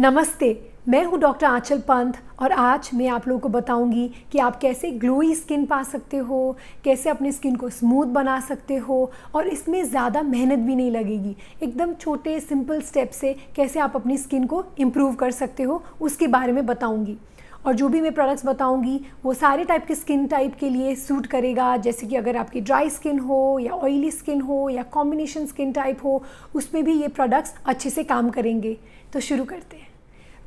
नमस्ते मैं हूं डॉक्टर आंचल पंत और आज मैं आप लोगों को बताऊंगी कि आप कैसे ग्लोई स्किन पा सकते हो कैसे अपने स्किन को स्मूथ बना सकते हो और इसमें ज़्यादा मेहनत भी नहीं लगेगी एकदम छोटे सिंपल स्टेप से कैसे आप अपनी स्किन को इम्प्रूव कर सकते हो उसके बारे में बताऊंगी और जो भी मैं प्रोडक्ट्स बताऊंगी वो सारे टाइप के स्किन टाइप के लिए सूट करेगा जैसे कि अगर आपकी ड्राई स्किन हो या ऑयली स्किन हो या कॉम्बिनेशन स्किन टाइप हो उसमें भी ये प्रोडक्ट्स अच्छे से काम करेंगे तो शुरू करते हैं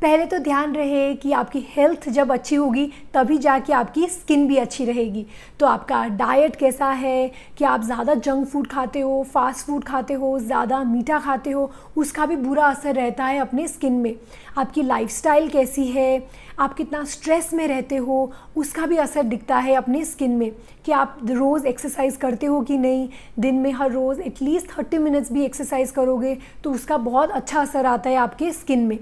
पहले तो ध्यान रहे कि आपकी हेल्थ जब अच्छी होगी तभी जाके आपकी स्किन भी अच्छी रहेगी तो आपका डाइट कैसा है कि आप ज़्यादा जंक फूड खाते हो फास्ट फूड खाते हो ज़्यादा मीठा खाते हो उसका भी बुरा असर रहता है अपने स्किन में आपकी लाइफ कैसी है आप कितना स्ट्रेस में रहते हो उसका भी असर दिखता है अपने स्किन में कि आप रोज़ एक्सरसाइज करते हो कि नहीं दिन में हर रोज़ एटलीस्ट थर्टी मिनट्स भी एक्सरसाइज करोगे तो उसका बहुत अच्छा असर आता है आपके स्किन में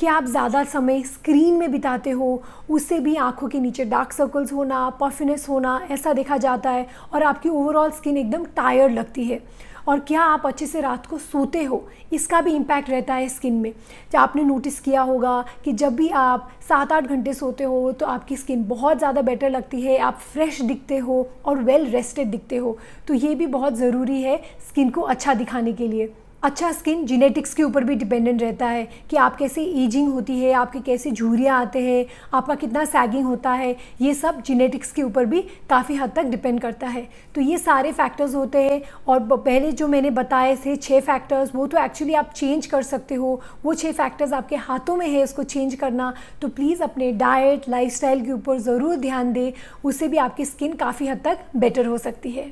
कि आप ज़्यादा समय स्क्रीन में बिताते हो उससे भी आंखों के नीचे डार्क सर्कल्स होना पफिनेस होना ऐसा देखा जाता है और आपकी ओवरऑल स्किन एकदम टायर्ड लगती है और क्या आप अच्छे से रात को सोते हो इसका भी इम्पैक्ट रहता है स्किन में जब आपने नोटिस किया होगा कि जब भी आप सात आठ घंटे सोते हो तो आपकी स्किन बहुत ज़्यादा बेटर लगती है आप फ्रेश दिखते हो और वेल रेस्टेड दिखते हो तो ये भी बहुत ज़रूरी है स्किन को अच्छा दिखाने के लिए अच्छा स्किन जीनेटिक्स के ऊपर भी डिपेंडेंट रहता है कि आप कैसे ईजिंग होती है आपके कैसे झूरियाँ आते हैं आपका कितना सैगिंग होता है ये सब जीनेटिक्स के ऊपर भी काफ़ी हद तक डिपेंड करता है तो ये सारे फैक्टर्स होते हैं और पहले जो मैंने बताए थे छः फैक्टर्स वो तो एक्चुअली आप चेंज कर सकते हो वो छः फैक्टर्स आपके हाथों में है इसको चेंज करना तो प्लीज़ अपने डाइट लाइफ के ऊपर ज़रूर ध्यान दें उससे भी आपकी स्किन काफ़ी हद तक बेटर हो सकती है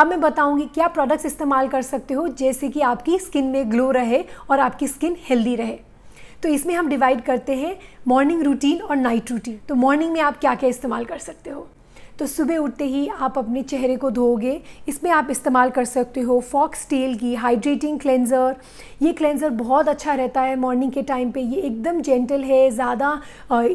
अब मैं बताऊंगी क्या प्रोडक्ट्स इस्तेमाल कर सकते हो जैसे कि आपकी स्किन में ग्लो रहे और आपकी स्किन हेल्दी रहे तो इसमें हम डिवाइड करते हैं मॉर्निंग रूटीन और नाइट रूटीन तो मॉर्निंग में आप क्या क्या इस्तेमाल कर सकते हो तो सुबह उठते ही आप अपने चेहरे को धोगे इसमें आप इस्तेमाल कर सकते हो फॉक्स टेल की हाइड्रेटिंग क्लेंज़र ये क्लेंज़र बहुत अच्छा रहता है मॉर्निंग के टाइम पे ये एकदम जेंटल है ज़्यादा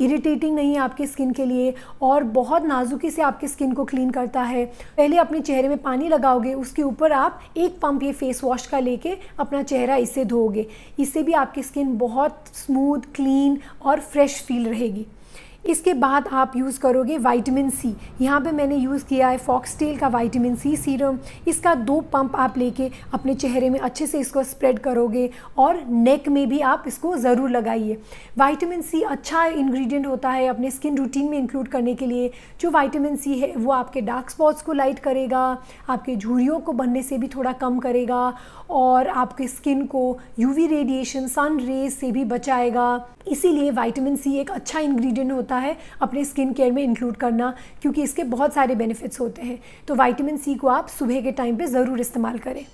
इरिटेटिंग नहीं है आपकी स्किन के लिए और बहुत नाजुकी से आपकी स्किन को क्लीन करता है पहले अपने चेहरे में पानी लगाओगे उसके ऊपर आप एक पंप ये फेस वॉश का लेके अपना चेहरा इससे धोगे इससे भी आपकी स्किन बहुत स्मूथ क्लीन और फ्रेश फील रहेगी इसके बाद आप यूज़ करोगे वाइटमिन सी यहाँ पे मैंने यूज़ किया है फॉक्सटेल का वाइटमिन सी सीरम इसका दो पंप आप लेके अपने चेहरे में अच्छे से इसको स्प्रेड करोगे और नेक में भी आप इसको ज़रूर लगाइए वाइटमिन सी अच्छा इंग्रेडिएंट होता है अपने स्किन रूटीन में इंक्लूड करने के लिए जो वाइटामिन सी है वो आपके डार्क स्पॉट्स को लाइट करेगा आपके झूरियों को बनने से भी थोड़ा कम करेगा और आपके स्किन को यूवी रेडिएशन सन रेज से भी बचाएगा इसीलिए वाइटामिन सी एक अच्छा इंग्रेडिएंट होता है होता है अपने स्किन केयर में इंक्लूड करना क्योंकि इसके बहुत सारे बेनिफिट्स होते हैं तो वाइटामिन सी को आप सुबह के टाइम पर ज़रूर इस्तेमाल करें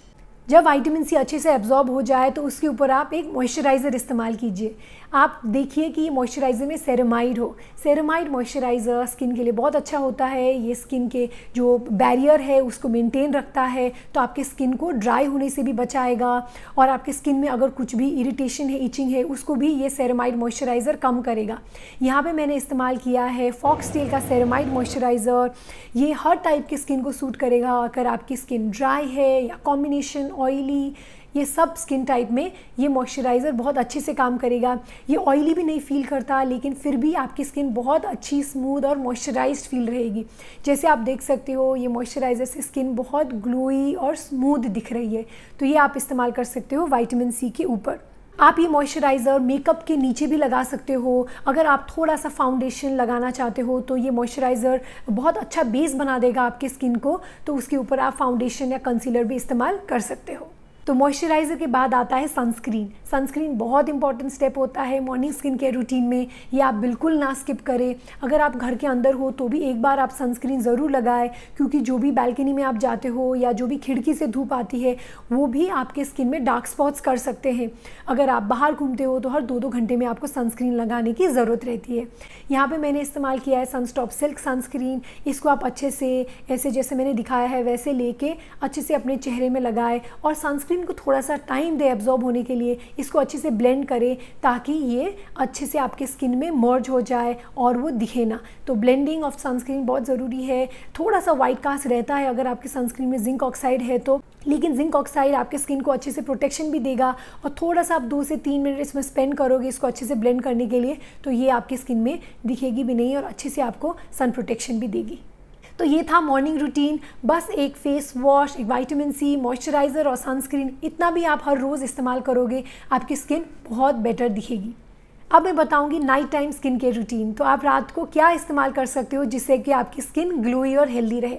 जब वाइटामिन सी अच्छे से एब्जॉर्ब हो जाए तो उसके ऊपर आप एक मॉइस्चराइज़र इस्तेमाल कीजिए आप देखिए कि मॉइस्चराइज़र में सेरेमाइड हो सेरेमाइड मॉइस्चराइज़र स्किन के लिए बहुत अच्छा होता है ये स्किन के जो बैरियर है उसको मेंटेन रखता है तो आपके स्किन को ड्राई होने से भी बचाएगा और आपके स्किन में अगर कुछ भी इरीटेशन है इचिंग है उसको भी ये सेरेमाइड मॉइस्चराइज़र कम करेगा यहाँ पर मैंने इस्तेमाल किया है फॉक्स टेल का सेरेमाइड मॉइस्चराइज़र ये हर टाइप की स्किन को सूट करेगा अगर आपकी स्किन ड्राई है या कॉम्बिनेशन ऑयली ये सब स्किन टाइप में ये मॉइस्चराइज़र बहुत अच्छे से काम करेगा ये ऑयली भी नहीं फील करता लेकिन फिर भी आपकी स्किन बहुत अच्छी स्मूथ और मॉइस्चराइज फील रहेगी जैसे आप देख सकते हो ये मॉइस्चराइज़र से स्किन बहुत ग्लोई और स्मूथ दिख रही है तो ये आप इस्तेमाल कर सकते हो वाइटमिन सी के ऊपर आप ये मॉइस्चराइज़र मेकअप के नीचे भी लगा सकते हो अगर आप थोड़ा सा फाउंडेशन लगाना चाहते हो तो ये मॉइस्चराइज़र बहुत अच्छा बेस बना देगा आपकी स्किन को तो उसके ऊपर आप फाउंडेशन या कंसीलर भी इस्तेमाल कर सकते हो तो मॉइस्चराइज़र के बाद आता है सनस्क्रीन सनस्क्रीन बहुत इंपॉर्टेंट स्टेप होता है मॉर्निंग स्किन केयर रूटीन में ये आप बिल्कुल ना स्किप करें अगर आप घर के अंदर हो तो भी एक बार आप सनस्क्रीन ज़रूर लगाएं क्योंकि जो भी बैल्कनी में आप जाते हो या जो भी खिड़की से धूप आती है वो भी आपके स्किन में डार्क स्पॉट्स कर सकते हैं अगर आप बाहर घूमते हो तो हर दो दो घंटे में आपको सनस्क्रीन लगाने की ज़रूरत रहती है यहाँ पर मैंने इस्तेमाल किया है सनस्टॉप सिल्क सनस्क्रीन इसको आप अच्छे से ऐसे जैसे मैंने दिखाया है वैसे लेके अच्छे से अपने चेहरे में लगाए और सनस्क्रीन स्किन को थोड़ा सा टाइम दे एब्जॉर्ब होने के लिए इसको अच्छे से ब्लेंड करें ताकि ये अच्छे से आपके स्किन में मर्ज हो जाए और वो दिखे ना तो ब्लेंडिंग ऑफ सनस्क्रीन बहुत ज़रूरी है थोड़ा सा वाइट कास्ट रहता है अगर आपकी सनस्क्रीन में जिंक ऑक्साइड है तो लेकिन जिंक ऑक्साइड आपके स्किन को अच्छे से प्रोटेक्शन भी देगा और थोड़ा सा आप दो से तीन मिनट इसमें स्पेंड करोगे इसको अच्छे से ब्लेंड करने के लिए तो ये आपकी स्किन में दिखेगी भी नहीं और अच्छे से आपको सन प्रोटेक्शन भी देगी तो ये था मॉर्निंग रूटीन बस एक फेस वॉश एक वाइटामिन सी मॉइस्चराइज़र और सनस्क्रीन इतना भी आप हर रोज़ इस्तेमाल करोगे आपकी स्किन बहुत बेटर दिखेगी अब मैं बताऊंगी night time skin care routine तो आप रात को क्या इस्तेमाल कर सकते हो जिससे कि आपकी स्किन ग्लोई और हेल्दी रहे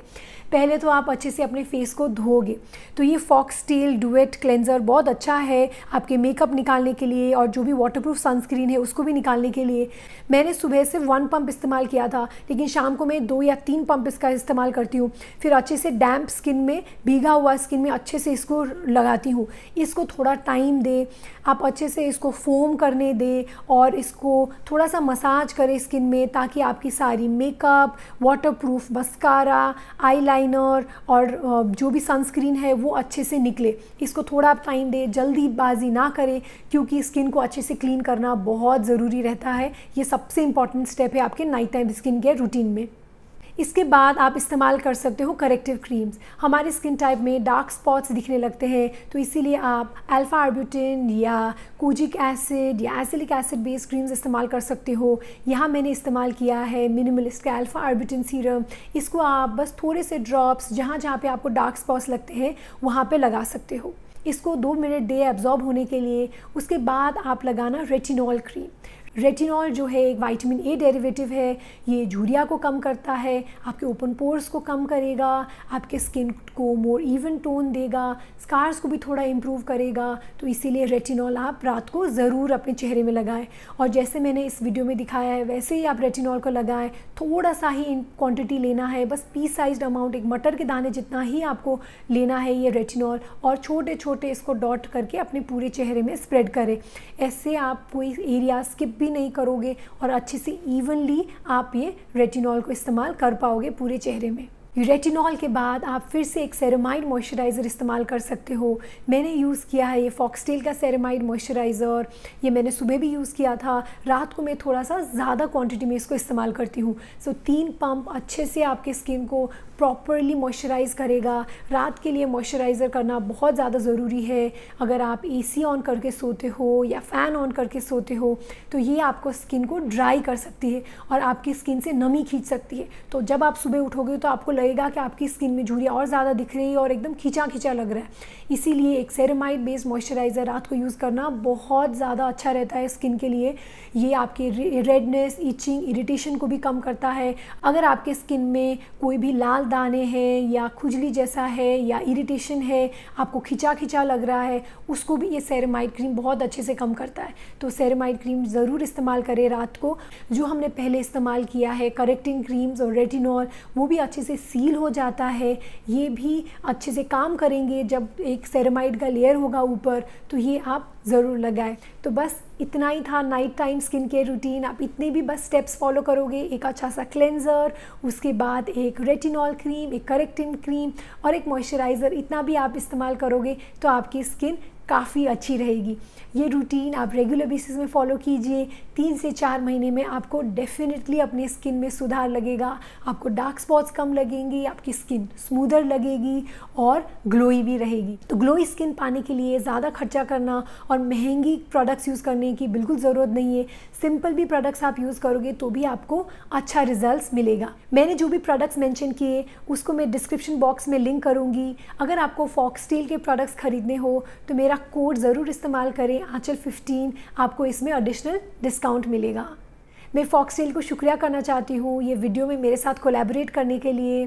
पहले तो आप अच्छे से अपने फेस को धोगे तो ये फॉक्स टेल डुएट क्लेंजर बहुत अच्छा है आपके मेकअप निकालने के लिए और जो भी वाटरप्रूफ सनस्क्रीन है उसको भी निकालने के लिए मैंने सुबह से वन पंप इस्तेमाल किया था लेकिन शाम को मैं दो या तीन पंप इसका इस्तेमाल करती हूँ फिर अच्छे से डैम्प स्किन में भीगा हुआ स्किन में अच्छे से इसको लगाती हूँ इसको थोड़ा टाइम दे आप अच्छे से इसको फोम करने दे और इसको थोड़ा सा मसाज करें स्किन में ताकि आपकी सारी makeup waterproof mascara eye eyeliner और जो भी सनस्क्रीन है वो अच्छे से निकले इसको थोड़ा आप टाइम दें जल्दीबाजी ना करें क्योंकि स्किन को अच्छे से क्लीन करना बहुत ज़रूरी रहता है ये सबसे इंपॉर्टेंट स्टेप है आपके night time skin care routine में इसके बाद आप इस्तेमाल कर सकते हो करेक्टिव क्रीम्स हमारे स्किन टाइप में डार्क स्पॉट्स दिखने लगते हैं तो इसीलिए आप अल्फ़ा आर्ब्यूटिन या कोजिक एसिड या एसिलिक एसिड बेस्ड क्रीम्स इस्तेमाल कर सकते हो यहाँ मैंने इस्तेमाल किया है मिनिमलिस्ट का अल्फ़ा आर्ब्यूटिन सीरम इसको आप बस थोड़े से ड्रॉप्स जहाँ जहाँ पर आपको डार्क स्पॉट्स लगते हैं वहाँ पर लगा सकते हो इसको दो मिनट डे एब्जॉर्ब होने के लिए उसके बाद आप लगाना रेटिनॉल क्रीम रेटिनॉल जो है एक वाइटामिन ए डेरिवेटिव है ये जूरिया को कम करता है आपके ओपन पोर्स को कम करेगा आपके स्किन को मोर इवन टोन देगा स्कार्स को भी थोड़ा इम्प्रूव करेगा तो इसीलिए रेटिनॉल आप रात को ज़रूर अपने चेहरे में लगाएं और जैसे मैंने इस वीडियो में दिखाया है वैसे ही आप रेटिनॉल को लगाएं थोड़ा सा ही क्वांटिटी लेना है बस पी साइज अमाउंट एक मटर के दाने जितना ही आपको लेना है ये रेटिनॉल और छोटे छोटे इसको डॉट करके अपने पूरे चेहरे में स्प्रेड करें ऐसे आप कोई एरिया स्किप भी नहीं करोगे और अच्छे से इवनली आप ये रेटिनॉल को इस्तेमाल कर पाओगे पूरे चेहरे में रेटिनॉल के बाद आप फिर से एक सेरेमाइड मॉइस्चराइज़र इस्तेमाल कर सकते हो मैंने यूज़ किया है ये फॉक्सटेल का सेरेमाइड मॉइस्चराइज़र ये मैंने सुबह भी यूज़ किया था रात को मैं थोड़ा सा ज़्यादा क्वांटिटी में इसको इस्तेमाल करती हूँ सो so, तीन पंप अच्छे से आपके स्किन को प्रॉपरली मॉइस्चराइज़ करेगा रात के लिए मॉइस्चराइज़र करना बहुत ज़्यादा ज़रूरी है अगर आप एसी ऑन करके सोते हो या फ़ैन ऑन करके सोते हो तो ये आपको स्किन को ड्राई कर सकती है और आपकी स्किन से नमी खींच सकती है तो जब आप सुबह उठोगे तो आपको लगेगा कि आपकी स्किन में झूरी और ज़्यादा दिख रही है और एकदम खींचा खींचा लग रहा है इसीलिए एक सेरेमाइड बेस्ड मॉइस्चराइज़र रात को यूज़ करना बहुत ज़्यादा अच्छा रहता है स्किन के लिए ये आपके रेडनेस इचिंग इरीटेशन को भी कम करता है अगर आपके स्किन में कोई भी लाल दाने हैं या खुजली जैसा है या इरिटेशन है आपको खिंचा खिंचा लग रहा है उसको भी ये सेरेमाइड क्रीम बहुत अच्छे से कम करता है तो सेरेमाइड क्रीम ज़रूर इस्तेमाल करें रात को जो हमने पहले इस्तेमाल किया है करेक्टिंग क्रीम्स और रेटिनॉल वो भी अच्छे से सील हो जाता है ये भी अच्छे से काम करेंगे जब एक सेरेमाइड का लेयर होगा ऊपर तो ये आप ज़रूर लगाएं तो बस इतना ही था night time skin care routine आप इतने भी बस स्टेप्स फॉलो करोगे एक अच्छा सा क्लेंजर उसके बाद एक रेटिनॉल क्रीम एक करेक्टिंग क्रीम और एक मॉइस्चराइज़र इतना भी आप इस्तेमाल करोगे तो आपकी स्किन काफ़ी अच्छी रहेगी ये रूटीन आप रेगुलर बेसिस में फॉलो कीजिए तीन से चार महीने में आपको डेफिनेटली अपने स्किन में सुधार लगेगा आपको डार्क स्पॉट्स कम लगेंगे आपकी स्किन स्मूदर लगेगी और ग्लोई भी रहेगी तो ग्लोई स्किन पाने के लिए ज़्यादा खर्चा करना और महंगी प्रोडक्ट्स यूज़ करने की बिल्कुल ज़रूरत नहीं है सिंपल भी प्रोडक्ट्स आप यूज़ करोगे तो भी आपको अच्छा रिजल्ट मिलेगा मैंने जो भी प्रोडक्ट्स मैंशन किए उसको मैं डिस्क्रिप्शन बॉक्स में लिंक करूँगी अगर आपको फॉक्सटेल के प्रोडक्ट्स खरीदने हो तो मेरा मेरा कोड ज़रूर इस्तेमाल करें आंचल 15 आपको इसमें एडिशनल डिस्काउंट मिलेगा मैं फॉक्सेल को शुक्रिया करना चाहती हूँ ये वीडियो में मेरे साथ कोलैबोरेट करने के लिए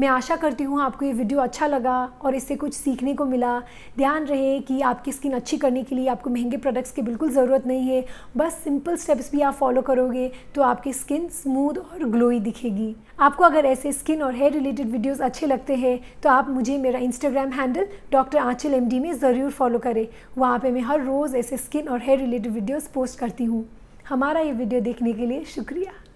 मैं आशा करती हूँ आपको ये वीडियो अच्छा लगा और इससे कुछ सीखने को मिला ध्यान रहे कि आपकी स्किन अच्छी करने के लिए आपको महंगे प्रोडक्ट्स की बिल्कुल ज़रूरत नहीं है बस सिंपल स्टेप्स भी आप फॉलो करोगे तो आपकी स्किन स्मूद और ग्लोई दिखेगी आपको अगर ऐसे स्किन और हेयर रिलेटेड वीडियोज़ अच्छे लगते हैं तो आप मुझे मेरा Instagram handle doctor Aanchal M में ज़रूर फॉलो करें वहाँ पर मैं हर रोज़ ऐसे स्किन और हेयर रिलेटेड वीडियोज़ पोस्ट करती हूँ हमारा ये वीडियो देखने के लिए शुक्रिया